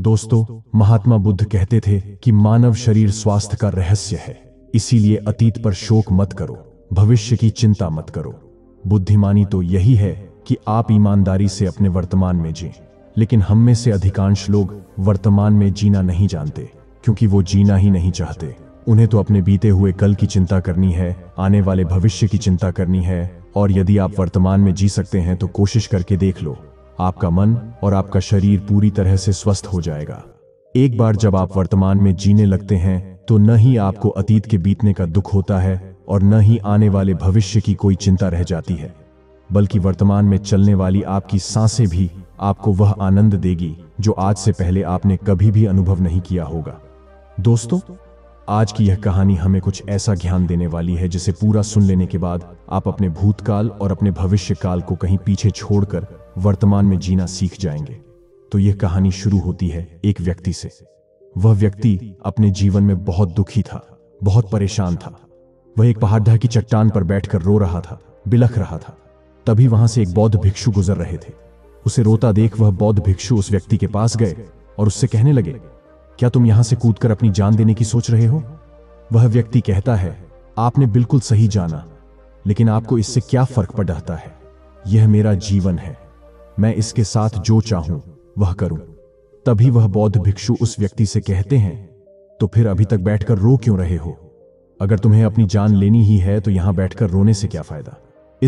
दोस्तों महात्मा बुद्ध कहते थे कि मानव शरीर स्वास्थ्य का रहस्य है इसीलिए अतीत पर शोक मत करो भविष्य की चिंता मत करो बुद्धिमानी तो यही है कि आप ईमानदारी से अपने वर्तमान में जिए लेकिन हम में से अधिकांश लोग वर्तमान में जीना नहीं जानते क्योंकि वो जीना ही नहीं चाहते उन्हें तो अपने बीते हुए कल की चिंता करनी है आने वाले भविष्य की चिंता करनी है और यदि आप वर्तमान में जी सकते हैं तो कोशिश करके देख लो आपका मन और आपका शरीर पूरी तरह से स्वस्थ हो जाएगा एक बार जब आप वर्तमान में जीने लगते हैं तो न ही आपको अतीत के बीतने का दुख होता है और न ही आने वाले भविष्य की कोई चिंता रह जाती है बल्कि वर्तमान में चलने वाली आपकी सांसें भी आपको वह आनंद देगी जो आज से पहले आपने कभी भी अनुभव नहीं किया होगा दोस्तों आज की यह कहानी हमें कुछ ऐसा ज्ञान देने वाली है जिसे पूरा सुन लेने के बाद आप अपने भूतकाल और अपने भविष्यकाल को कहीं पीछे छोड़कर वर्तमान में जीना सीख जाएंगे तो यह कहानी शुरू होती है एक व्यक्ति से वह व्यक्ति अपने जीवन में बहुत दुखी था बहुत परेशान था वह एक पहाड़ा की चट्टान पर बैठकर रो रहा था बिलख रहा था तभी वहां से एक बौद्ध भिक्षु गुजर रहे थे उसे रोता देख वह बौद्ध भिक्षु उस व्यक्ति के पास गए और उससे कहने लगे क्या तुम यहां से कूदकर अपनी जान देने की सोच रहे हो वह व्यक्ति कहता है आपने बिल्कुल सही जाना लेकिन आपको इससे क्या फर्क पड़ता है यह मेरा जीवन है मैं इसके साथ जो चाहूं वह करूं तभी वह बौद्ध भिक्षु उस व्यक्ति से कहते हैं तो फिर अभी तक बैठकर रो क्यों रहे हो अगर तुम्हें अपनी जान लेनी ही है तो यहां बैठकर रोने से क्या फायदा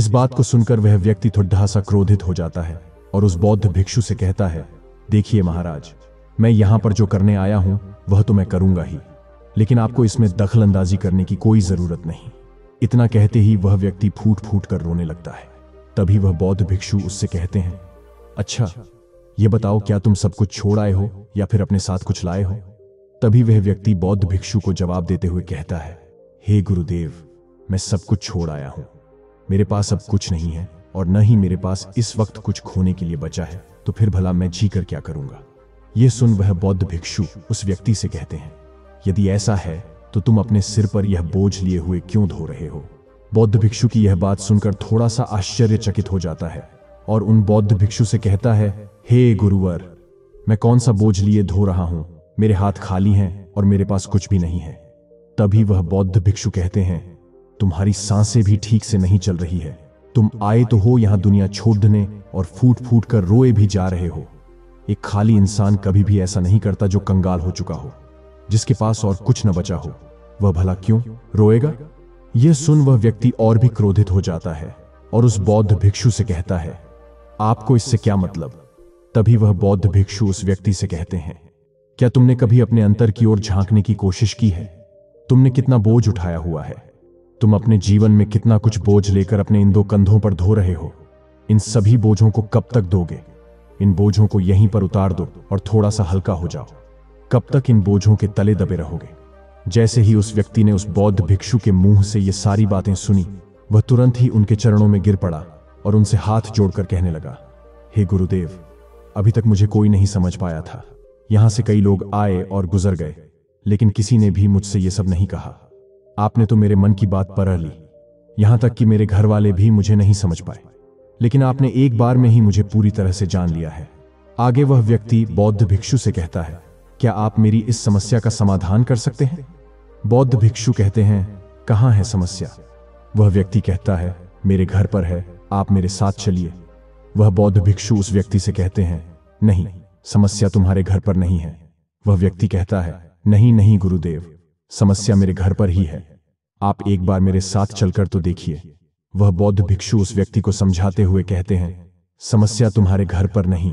इस बात को सुनकर वह व्यक्ति थोड़ा सा क्रोधित हो जाता है और उस बौद्ध भिक्षु से कहता है देखिए महाराज मैं यहाँ पर जो करने आया हूँ वह तो मैं करूंगा ही लेकिन आपको इसमें दखल अंदाजी करने की कोई जरूरत नहीं इतना कहते ही वह व्यक्ति फूट फूट कर रोने लगता है तभी वह बौद्ध भिक्षु उससे कहते हैं अच्छा ये बताओ क्या तुम सब कुछ छोड़ आए हो या फिर अपने साथ कुछ लाए हो तभी वह व्यक्ति बौद्ध भिक्षु को जवाब देते हुए कहता है हे hey गुरुदेव मैं सब कुछ छोड़ आया हूँ मेरे पास अब कुछ नहीं है और न ही मेरे पास इस वक्त कुछ खोने के लिए बचा है तो फिर भला मैं जी कर क्या करूंगा ये सुन वह बौद्ध भिक्षु उस व्यक्ति से कहते हैं यदि ऐसा है तो तुम अपने सिर पर यह बोझ लिए हुए क्यों धो रहे हो बौद्ध भिक्षु की यह बात सुनकर थोड़ा सा आश्चर्यचकित हो जाता है और उन बौद्ध भिक्षु से कहता है हे hey, गुरुवर मैं कौन सा बोझ लिए धो रहा हूं मेरे हाथ खाली हैं और मेरे पास कुछ भी नहीं है तभी वह बौद्ध भिक्षु कहते हैं तुम्हारी सांसें भी ठीक से नहीं चल रही है तुम आए तो हो यहां दुनिया छोड़ने और फूट फूट कर रोए भी जा रहे हो एक खाली इंसान कभी भी ऐसा नहीं करता जो कंगाल हो चुका हो जिसके पास और कुछ न बचा हो वह भला क्यों रोएगा यह सुन वह व्यक्ति और भी क्रोधित हो जाता है और उस बौद्ध भिक्षु से कहता है आपको इससे क्या मतलब तभी वह बौद्ध भिक्षु उस व्यक्ति से कहते हैं क्या तुमने कभी अपने अंतर की ओर झांकने की कोशिश की है तुमने कितना बोझ उठाया हुआ है तुम अपने जीवन में कितना कुछ बोझ लेकर अपने इन दो कंधों पर धो रहे हो इन सभी बोझों को कब तक दोगे इन बोझों को यहीं पर उतार दो और थोड़ा सा हल्का हो जाओ कब तक इन बोझों के तले दबे रहोगे जैसे ही उस व्यक्ति ने उस बौद्ध भिक्षु के मुंह से ये सारी बातें सुनी वह तुरंत ही उनके चरणों में गिर पड़ा और उनसे हाथ जोड़कर कहने लगा हे hey गुरुदेव अभी तक मुझे कोई नहीं समझ पाया था यहां से कई लोग आए और गुजर गए लेकिन किसी ने भी मुझसे ये सब नहीं कहा आपने तो मेरे मन की बात पर ली यहां तक कि मेरे घर वाले भी मुझे नहीं समझ पाए लेकिन आपने एक बार में ही मुझे पूरी तरह से जान लिया है आगे वह व्यक्ति बौद्ध भिक्षु से कहता है क्या आप मेरी इस समस्या का समाधान कर सकते हैं बौद्ध भिक्षु कहते हैं कहां है समस्या वह व्यक्ति कहता है मेरे घर पर है आप मेरे साथ चलिए वह बौद्ध भिक्षु उस व्यक्ति से कहते हैं नहीं समस्या तुम्हारे घर पर नहीं है वह व्यक्ति कहता है नहीं नहीं गुरुदेव समस्या मेरे घर पर ही है आप एक बार मेरे साथ चलकर तो देखिए वह बौद्ध भिक्षु उस व्यक्ति को समझाते हुए कहते हैं समस्या तुम्हारे घर पर नहीं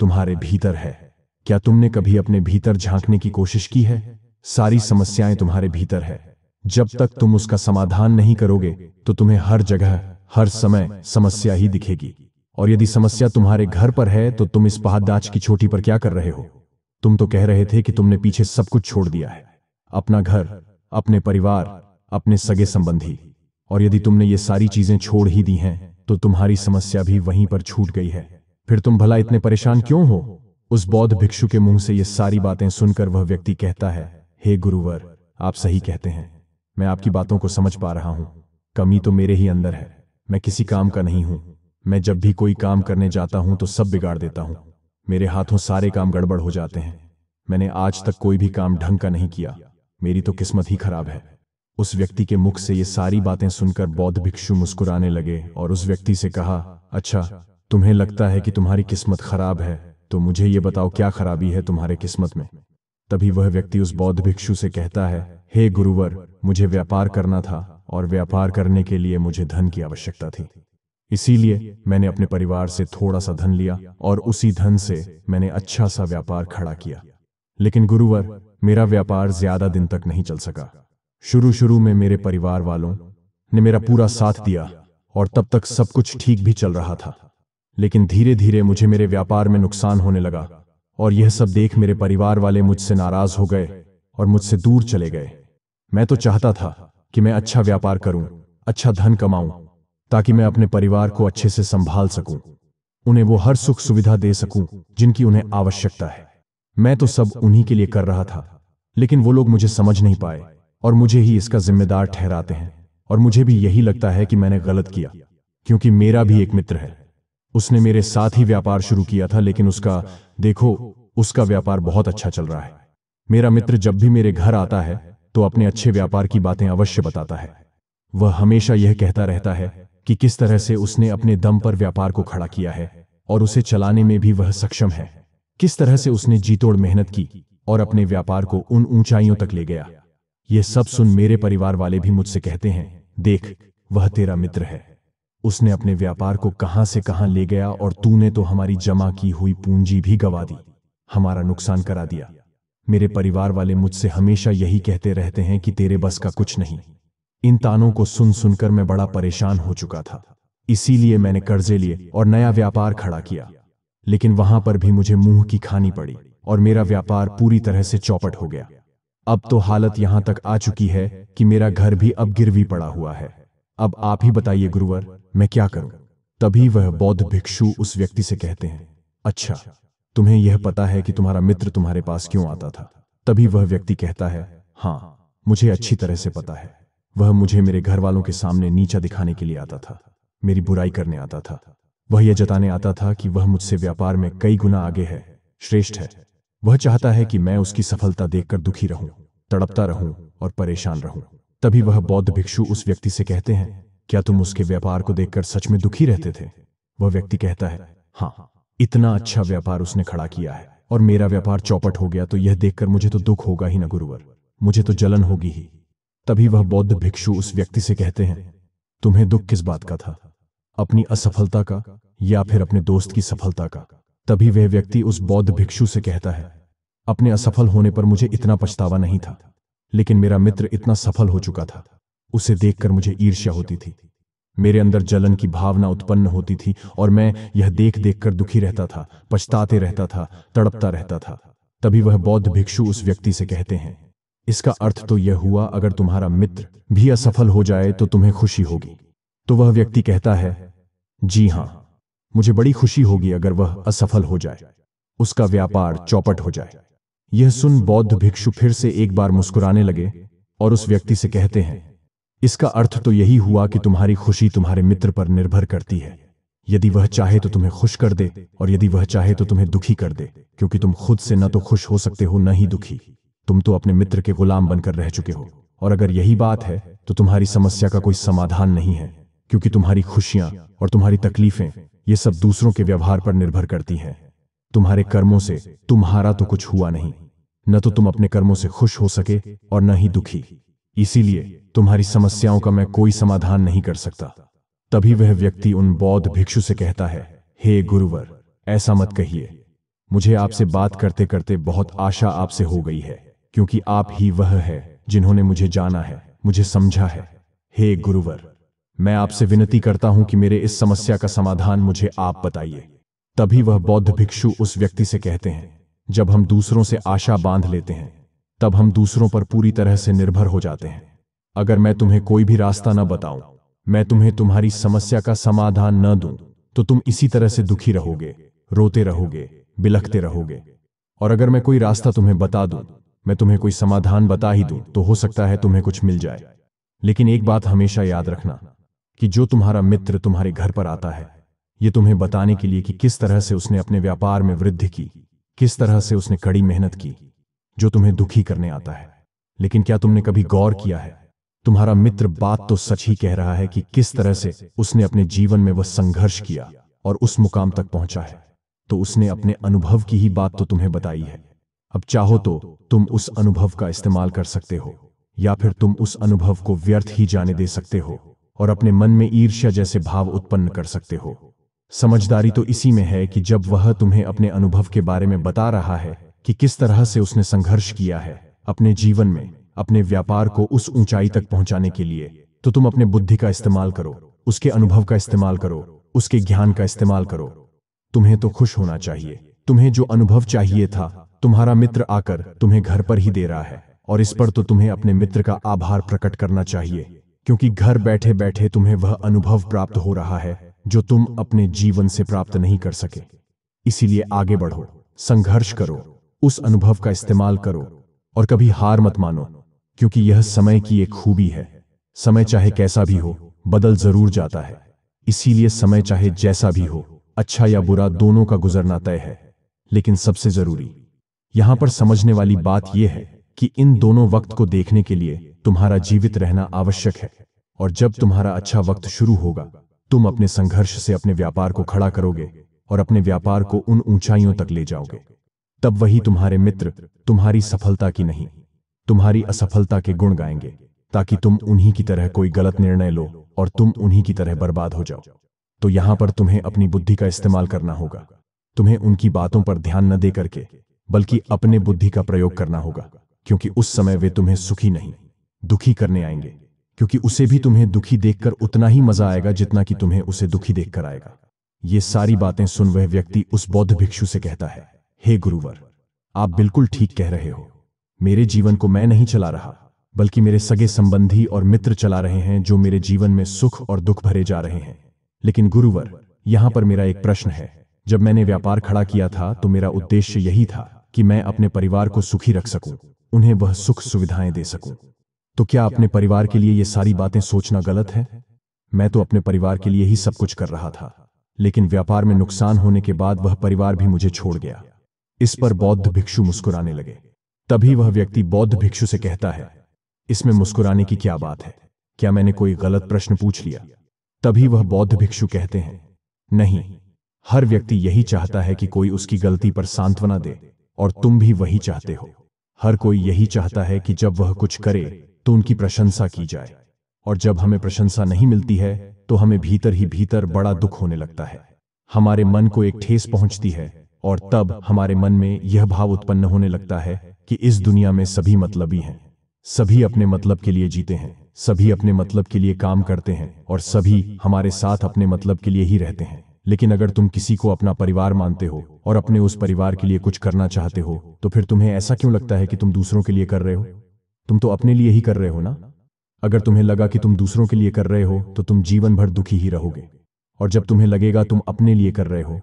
तुम्हारे भीतर है क्या तुमने कभी अपने भीतर झांकने की कोशिश की है सारी समस्याएं तुम्हारे भीतर है जब तक तुम उसका समाधान नहीं करोगे तो तुम्हें हर जगह हर समय समस्या ही दिखेगी और यदि समस्या तुम्हारे घर पर है तो तुम इस पहादाच की छोटी पर क्या कर रहे हो तुम तो कह रहे थे कि तुमने पीछे सब कुछ छोड़ दिया है अपना घर अपने परिवार अपने सगे संबंधी और यदि तुमने ये सारी चीजें छोड़ ही दी हैं तो तुम्हारी समस्या भी वहीं पर छूट गई है फिर तुम भला इतने परेशान क्यों हो उस बौद्ध भिक्षु के मुंह से ये सारी बातें सुनकर वह व्यक्ति कहता है हे गुरुवर आप सही कहते हैं मैं आपकी बातों को समझ पा रहा हूं कमी तो मेरे ही अंदर है मैं किसी काम का नहीं हूं मैं जब भी कोई काम करने जाता हूं तो सब बिगाड़ देता हूं मेरे हाथों सारे काम गड़बड़ हो जाते हैं मैंने आज तक कोई भी काम ढंग का नहीं किया मेरी तो किस्मत ही खराब है उस व्यक्ति के मुख से ये सारी बातें सुनकर बौद्ध भिक्षु मुस्कुराने लगे और उस व्यक्ति से कहा अच्छा तुम्हें लगता है कि तुम्हारी किस्मत खराब है तो मुझे ये बताओ क्या खराबी है तुम्हारे किस्मत में तभी वह व्यक्ति उस बौद्ध भिक्षु से कहता है हे गुरुवर मुझे व्यापार करना था और व्यापार करने के लिए मुझे धन की आवश्यकता थी इसीलिए मैंने अपने परिवार से थोड़ा सा धन लिया और उसी धन से मैंने अच्छा सा व्यापार खड़ा किया लेकिन गुरुवर मेरा व्यापार ज्यादा दिन तक नहीं चल सका शुरू शुरू में मेरे परिवार वालों ने मेरा पूरा साथ दिया और तब तक सब कुछ ठीक भी चल रहा था लेकिन धीरे धीरे मुझे मेरे व्यापार में नुकसान होने लगा और यह सब देख मेरे परिवार वाले मुझसे नाराज हो गए और मुझसे दूर चले गए मैं तो चाहता था कि मैं अच्छा व्यापार करूं, अच्छा धन कमाऊं, ताकि मैं अपने परिवार को अच्छे से संभाल सकूं, उन्हें वो हर सुख सुविधा दे सकूं जिनकी उन्हें आवश्यकता है मैं तो सब उन्हीं के लिए कर रहा था लेकिन वो लोग मुझे समझ नहीं पाए और मुझे ही इसका जिम्मेदार ठहराते हैं और मुझे भी यही लगता है कि मैंने गलत किया क्योंकि मेरा भी एक मित्र है उसने मेरे साथ ही व्यापार शुरू किया था लेकिन उसका देखो उसका व्यापार बहुत अच्छा चल रहा है मेरा मित्र जब भी मेरे घर आता है तो अपने अच्छे व्यापार की बातें अवश्य बताता है वह हमेशा यह कहता रहता है कि किस तरह से उसने अपने दम पर व्यापार को खड़ा किया है और उसे चलाने में भी वह सक्षम है किस तरह से उसने जीतोड़ मेहनत की और अपने व्यापार को उन ऊंचाइयों तक ले गया ये सब सुन मेरे परिवार वाले भी मुझसे कहते हैं देख वह तेरा मित्र है उसने अपने व्यापार को कहां से कहां ले गया और तूने तो हमारी जमा की हुई पूंजी भी गवा दी हमारा नुकसान करा दिया मेरे परिवार वाले मुझसे हमेशा यही कहते रहते हैं कि तेरे बस का कुछ नहीं इन तानों को सुन सुनकर मैं बड़ा परेशान हो चुका था इसीलिए मैंने कर्जे लिए और नया व्यापार खड़ा किया लेकिन वहां पर भी मुझे मुंह की खानी पड़ी और मेरा व्यापार पूरी तरह से चौपट हो गया अब तो हालत यहां तक आ चुकी है कि मेरा घर भी अब गिरवी पड़ा हुआ है अब आप ही बताइए गुरुवर मैं क्या करूं तभी वह बौद्ध भिक्षु उस व्यक्ति से कहते हैं अच्छा तुम्हें यह पता है कि तुम्हारा मित्र तुम्हारे पास क्यों आता था तभी वह व्यक्ति कहता है हाँ मुझे अच्छी तरह से पता है वह मुझे मेरे घर वालों के सामने नीचा दिखाने के लिए आता था मेरी बुराई करने आता था वह यह जताने आता था कि वह मुझसे व्यापार में कई गुना आगे है श्रेष्ठ है वह चाहता है कि मैं उसकी सफलता देखकर दुखी रहूं तड़पता रहूं और परेशान रहूं तभी वह बौद्ध भिक्षु उस व्यक्ति से कहते हैं क्या तुम उसके व्यापार को देखकर सच में दुखी रहते थे वह व्यक्ति कहता है हाँ इतना अच्छा व्यापार उसने खड़ा किया है और मेरा व्यापार चौपट हो गया तो यह देखकर मुझे तो दुख होगा ही ना गुरुवर मुझे तो जलन होगी ही तभी वह बौद्ध भिक्षु उस व्यक्ति से कहते हैं तुम्हें दुख किस बात का था अपनी असफलता का या फिर अपने दोस्त की सफलता का तभी वह व्यक्ति उस बौद्ध भिक्षु से कहता है अपने असफल होने पर मुझे इतना पछतावा नहीं था लेकिन मेरा मित्र इतना सफल हो चुका था उसे देखकर मुझे ईर्ष्या होती थी मेरे अंदर जलन की भावना उत्पन्न होती थी और मैं यह देख देख कर दुखी रहता था पछताते रहता था तड़पता रहता था तभी वह बौद्ध भिक्षु उस व्यक्ति से कहते हैं इसका अर्थ तो यह हुआ अगर तुम्हारा मित्र भी असफल हो जाए तो तुम्हें खुशी होगी तो वह व्यक्ति कहता है जी हां मुझे बड़ी खुशी होगी अगर वह असफल हो जाए उसका व्यापार चौपट हो जाए यह सुन बौद्ध भिक्षु फिर से एक बार मुस्कुराने लगे और उस व्यक्ति से कहते हैं इसका अर्थ तो यही हुआ कि तुम्हारी खुशी तुम्हारे मित्र पर निर्भर करती है यदि वह चाहे तो तुम्हें खुश कर दे और यदि वह चाहे तो तुम्हें दुखी कर दे क्योंकि तुम खुद से न तो खुश हो सकते हो न ही दुखी तुम तो अपने मित्र के गुलाम बनकर रह चुके हो और अगर यही बात है तो तुम्हारी समस्या का कोई समाधान नहीं है क्योंकि तुम्हारी खुशियां और तुम्हारी तकलीफें ये सब दूसरों के व्यवहार पर निर्भर करती हैं तुम्हारे कर्मों से तुम्हारा तो कुछ हुआ नहीं न तो तुम अपने कर्मों से खुश हो सके और न ही दुखी इसीलिए तुम्हारी समस्याओं का मैं कोई समाधान नहीं कर सकता तभी वह व्यक्ति उन बौद्ध भिक्षु से कहता है हे गुरुवर ऐसा मत कहिए मुझे आपसे बात करते करते बहुत आशा आपसे हो गई है क्योंकि आप ही वह है जिन्होंने मुझे जाना है मुझे समझा है हे गुरुवर मैं आपसे विनती करता हूं कि मेरे इस समस्या का समाधान मुझे आप बताइए तभी वह बौद्ध भिक्षु उस व्यक्ति से कहते हैं जब हम दूसरों से आशा बांध लेते हैं तब हम दूसरों पर पूरी तरह से निर्भर हो जाते हैं अगर मैं तुम्हें कोई भी रास्ता न बताऊं मैं तुम्हें तुम्हारी समस्या का समाधान न दूं तो तुम इसी तरह से दुखी रहोगे रोते रहोगे बिलखते रहोगे और अगर मैं कोई रास्ता तुम्हें बता दूं मैं तुम्हें कोई समाधान बता ही दूं तो हो सकता है तुम्हें कुछ मिल जाए लेकिन एक बात हमेशा याद रखना कि जो तुम्हारा मित्र तुम्हारे घर पर आता है ये तुम्हें बताने के लिए कि किस तरह से उसने अपने व्यापार में वृद्धि की किस तरह से उसने कड़ी मेहनत की जो तुम्हें दुखी करने आता है लेकिन क्या तुमने कभी गौर किया है तुम्हारा मित्र बात तो सच ही कह रहा है कि किस तरह से उसने अपने जीवन में वह संघर्ष किया और उस मुकाम तक पहुंचा है तो उसने अपने अनुभव की ही बात तो तुम्हें बताई है अब चाहो तो तुम उस अनुभव का इस्तेमाल कर सकते हो या फिर तुम उस अनुभव को व्यर्थ ही जाने दे सकते हो और अपने मन में ईर्ष्या जैसे भाव उत्पन्न कर सकते हो समझदारी तो इसी में है कि जब वह तुम्हें अपने अनुभव के बारे में बता रहा है कि किस तरह से उसने संघर्ष किया है अपने जीवन में अपने व्यापार को उस ऊंचाई तक पहुंचाने के लिए तो तुम अपने बुद्धि का इस्तेमाल करो उसके अनुभव का इस्तेमाल करो उसके ज्ञान का इस्तेमाल करो तुम्हें तो खुश होना चाहिए तुम्हें जो अनुभव चाहिए था तुम्हारा मित्र आकर तुम्हें घर पर ही दे रहा है और इस पर तो तुम्हें अपने मित्र का आभार प्रकट करना चाहिए क्योंकि घर बैठे बैठे तुम्हें वह अनुभव प्राप्त हो रहा है जो तुम अपने जीवन से प्राप्त नहीं कर सके इसीलिए आगे बढ़ो संघर्ष करो उस अनुभव का इस्तेमाल करो और कभी हार मत मानो क्योंकि यह समय की एक खूबी है समय चाहे कैसा भी हो बदल जरूर जाता है इसीलिए समय चाहे जैसा भी हो अच्छा या बुरा दोनों का गुजरना तय है लेकिन सबसे जरूरी यहां पर समझने वाली बात यह है कि इन दोनों वक्त को देखने के लिए तुम्हारा जीवित रहना आवश्यक है और जब तुम्हारा अच्छा वक्त शुरू होगा तुम अपने संघर्ष से अपने व्यापार को खड़ा करोगे और अपने व्यापार को उन ऊंचाइयों तक ले जाओगे तब वही तुम्हारे मित्र तुम्हारी सफलता की नहीं तुम्हारी असफलता के गुण गाएंगे ताकि तुम उन्हीं की तरह कोई गलत निर्णय लो और तुम उन्हीं की तरह बर्बाद हो जाओ तो यहां पर तुम्हें अपनी बुद्धि का इस्तेमाल करना होगा तुम्हें उनकी बातों पर ध्यान न देकर के बल्कि अपने बुद्धि का प्रयोग करना होगा क्योंकि उस समय वे तुम्हें सुखी नहीं दुखी करने आएंगे क्योंकि उसे भी तुम्हें दुखी देखकर उतना ही मजा आएगा जितना कि तुम्हें उसे दुखी देखकर आएगा ये सारी बातें सुन वह व्यक्ति उस बौद्ध भिक्षु से कहता है हे गुरुवर आप बिल्कुल ठीक कह रहे हो मेरे जीवन को मैं नहीं चला रहा बल्कि मेरे सगे संबंधी और मित्र चला रहे हैं जो मेरे जीवन में सुख और दुख भरे जा रहे हैं लेकिन गुरुवर यहां पर मेरा एक प्रश्न है जब मैंने व्यापार खड़ा किया था तो मेरा उद्देश्य यही था कि मैं अपने परिवार को सुखी रख सकूं उन्हें वह सुख सुविधाएं दे सकूं तो क्या अपने परिवार के लिए ये सारी बातें सोचना गलत है मैं तो अपने परिवार के लिए ही सब कुछ कर रहा था लेकिन व्यापार में नुकसान होने के बाद वह परिवार भी मुझे छोड़ गया इस पर बौद्ध भिक्षु मुस्कुराने लगे तभी वह व्यक्ति बौद्ध भिक्षु से कहता है इसमें मुस्कुराने की क्या बात है क्या मैंने कोई गलत प्रश्न पूछ लिया तभी वह बौद्ध भिक्षु कहते हैं नहीं हर व्यक्ति यही चाहता है कि कोई उसकी गलती पर सांत्वना दे और तुम भी वही चाहते हो हर कोई यही चाहता है कि जब वह कुछ करे तो उनकी प्रशंसा की जाए और जब हमें प्रशंसा नहीं मिलती है तो हमें भीतर ही भीतर बड़ा दुख होने लगता है हमारे मन को एक ठेस पहुंचती है और तब हमारे मन में यह भाव उत्पन्न होने लगता है कि इस दुनिया में सभी मतलबी हैं सभी अपने मतलब के लिए जीते हैं सभी अपने मतलब के लिए काम करते हैं और सभी हमारे साथ अपने मतलब के लिए ही रहते हैं लेकिन अगर तुम किसी को अपना परिवार मानते हो और अपने उस परिवार के लिए कुछ करना चाहते हो तो फिर तुम्हें ऐसा क्यों लगता है कि तुम दूसरों के लिए कर रहे हो तुम तो अपने लिए ही कर रहे हो ना अगर तुम्हें लगा कि तुम दूसरों के लिए कर रहे हो तो तुम जीवन भर दुखी ही रहोगे और जब तुम्हें लगेगा तुम अपने लिए कर रहे हो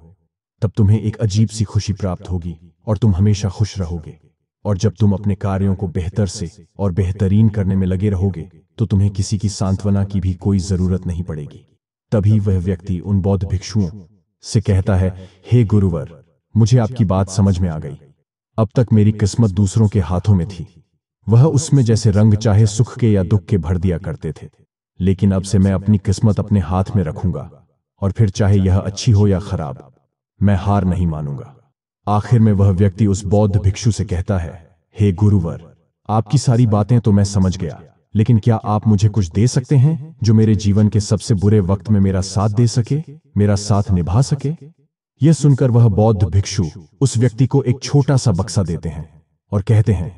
तब तुम्हें एक अजीब सी खुशी प्राप्त होगी और तुम हमेशा खुश रहोगे और जब तुम अपने कार्यों को बेहतर से और बेहतरीन करने में लगे रहोगे तो तुम्हें किसी की सांत्वना की भी कोई जरूरत नहीं पड़ेगी तभी वह व्यक्ति उन बौद्ध भिक्षुओं से कहता है हे गुरुवर मुझे आपकी बात समझ में आ गई अब तक मेरी किस्मत दूसरों के हाथों में थी वह उसमें जैसे रंग चाहे सुख के या दुख के भर दिया करते थे लेकिन अब से मैं अपनी किस्मत अपने हाथ में रखूंगा और फिर चाहे यह अच्छी हो या खराब मैं हार नहीं मानूंगा आखिर में वह व्यक्ति उस बौद्ध भिक्षु से कहता है हे गुरुवर आपकी सारी बातें तो मैं समझ गया लेकिन क्या आप मुझे कुछ दे सकते हैं जो मेरे जीवन के सबसे बुरे वक्त में मेरा साथ दे सके मेरा साथ निभा सके यह सुनकर वह बौद्ध भिक्षु उस व्यक्ति को एक छोटा सा बक्सा देते हैं और कहते हैं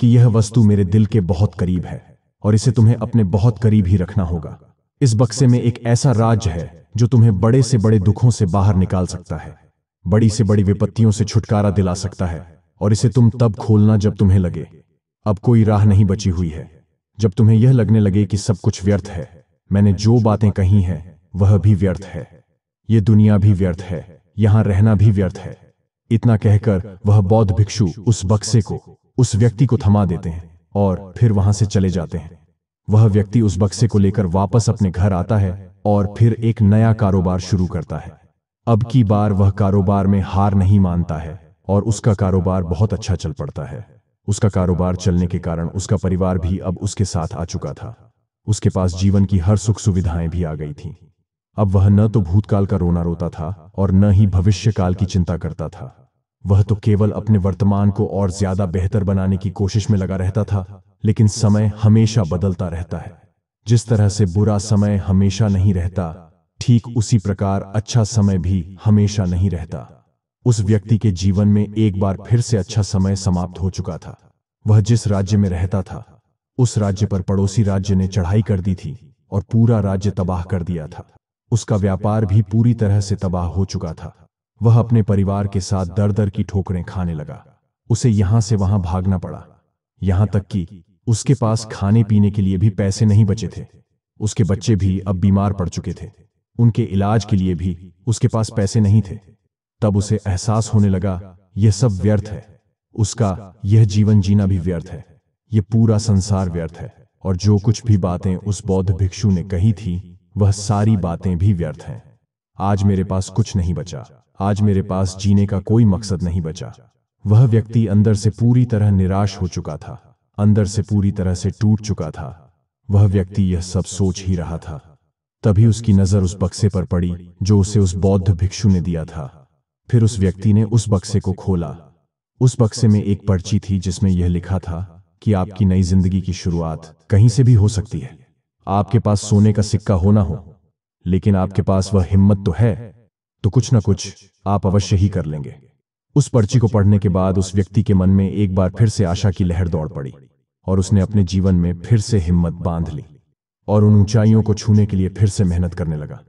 कि यह वस्तु मेरे दिल के बहुत करीब है और इसे तुम्हें अपने बहुत करीब ही रखना होगा इस बक्से में एक ऐसा राज्य है जो तुम्हें बड़े से बड़े दुखों से बाहर निकाल सकता है बड़ी से बड़ी विपत्तियों से छुटकारा दिला सकता है और इसे तुम तब खोलना जब तुम्हें लगे अब कोई राह नहीं बची हुई है जब तुम्हें यह लगने लगे कि सब कुछ व्यर्थ है मैंने जो बातें कही हैं वह भी व्यर्थ है ये दुनिया भी व्यर्थ है यहां रहना भी व्यर्थ है इतना कहकर वह बौद्ध भिक्षु उस बक्से को उस व्यक्ति को थमा देते हैं और फिर वहां से चले जाते हैं वह व्यक्ति उस बक्से को लेकर वापस अपने घर आता है और फिर एक नया कारोबार शुरू करता है अब की बार वह कारोबार में हार नहीं मानता है और उसका कारोबार बहुत अच्छा चल पड़ता है उसका कारोबार चलने के कारण उसका परिवार भी अब उसके साथ आ चुका था उसके पास जीवन की हर सुख सुविधाएं भी आ गई थीं। अब वह न तो भूतकाल का रोना रोता था और न ही भविष्यकाल की चिंता करता था वह तो केवल अपने वर्तमान को और ज्यादा बेहतर बनाने की कोशिश में लगा रहता था लेकिन समय हमेशा बदलता रहता है जिस तरह से बुरा समय हमेशा नहीं रहता ठीक उसी प्रकार अच्छा समय भी हमेशा नहीं रहता उस व्यक्ति के जीवन में एक बार फिर से अच्छा समय समाप्त हो चुका था वह जिस राज्य में रहता था उस राज्य पर पड़ोसी राज्य ने चढ़ाई कर दी थी और पूरा राज्य तबाह कर दिया था उसका व्यापार भी पूरी तरह से तबाह हो चुका था वह अपने परिवार के साथ दर दर की ठोकरें खाने लगा उसे यहां से वहां भागना पड़ा यहां तक कि उसके पास खाने पीने के लिए भी पैसे नहीं बचे थे उसके बच्चे भी अब बीमार पड़ चुके थे उनके इलाज के लिए भी उसके पास पैसे नहीं थे तब उसे एहसास होने लगा यह सब व्यर्थ है उसका यह जीवन जीना भी व्यर्थ है यह पूरा संसार व्यर्थ है और जो कुछ भी बातें उस बौद्ध भिक्षु ने कही थी वह सारी बातें भी व्यर्थ हैं आज मेरे पास कुछ नहीं बचा आज मेरे पास जीने का कोई मकसद नहीं बचा वह व्यक्ति अंदर से पूरी तरह निराश हो चुका था अंदर से पूरी तरह से टूट चुका था वह व्यक्ति यह सब सोच ही रहा था तभी उसकी नजर उस बक्से पर पड़ी जो उसे उस बौद्ध भिक्षु ने दिया था फिर उस व्यक्ति ने उस बक्से को खोला उस बक्से में एक पर्ची थी जिसमें यह लिखा था कि आपकी नई जिंदगी की शुरुआत कहीं से भी हो सकती है आपके पास सोने का सिक्का होना हो लेकिन आपके पास वह हिम्मत तो है तो कुछ ना कुछ आप अवश्य ही कर लेंगे उस पर्ची को पढ़ने के बाद उस व्यक्ति के मन में एक बार फिर से आशा की लहर दौड़ पड़ी और उसने अपने जीवन में फिर से हिम्मत बांध ली और उन ऊंचाइयों को छूने के लिए फिर से मेहनत करने लगा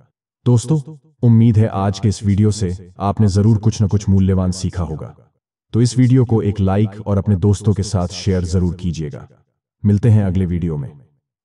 दोस्तों उम्मीद है आज के इस वीडियो से आपने जरूर कुछ ना कुछ मूल्यवान सीखा होगा तो इस वीडियो को एक लाइक और अपने दोस्तों के साथ शेयर जरूर कीजिएगा मिलते हैं अगले वीडियो में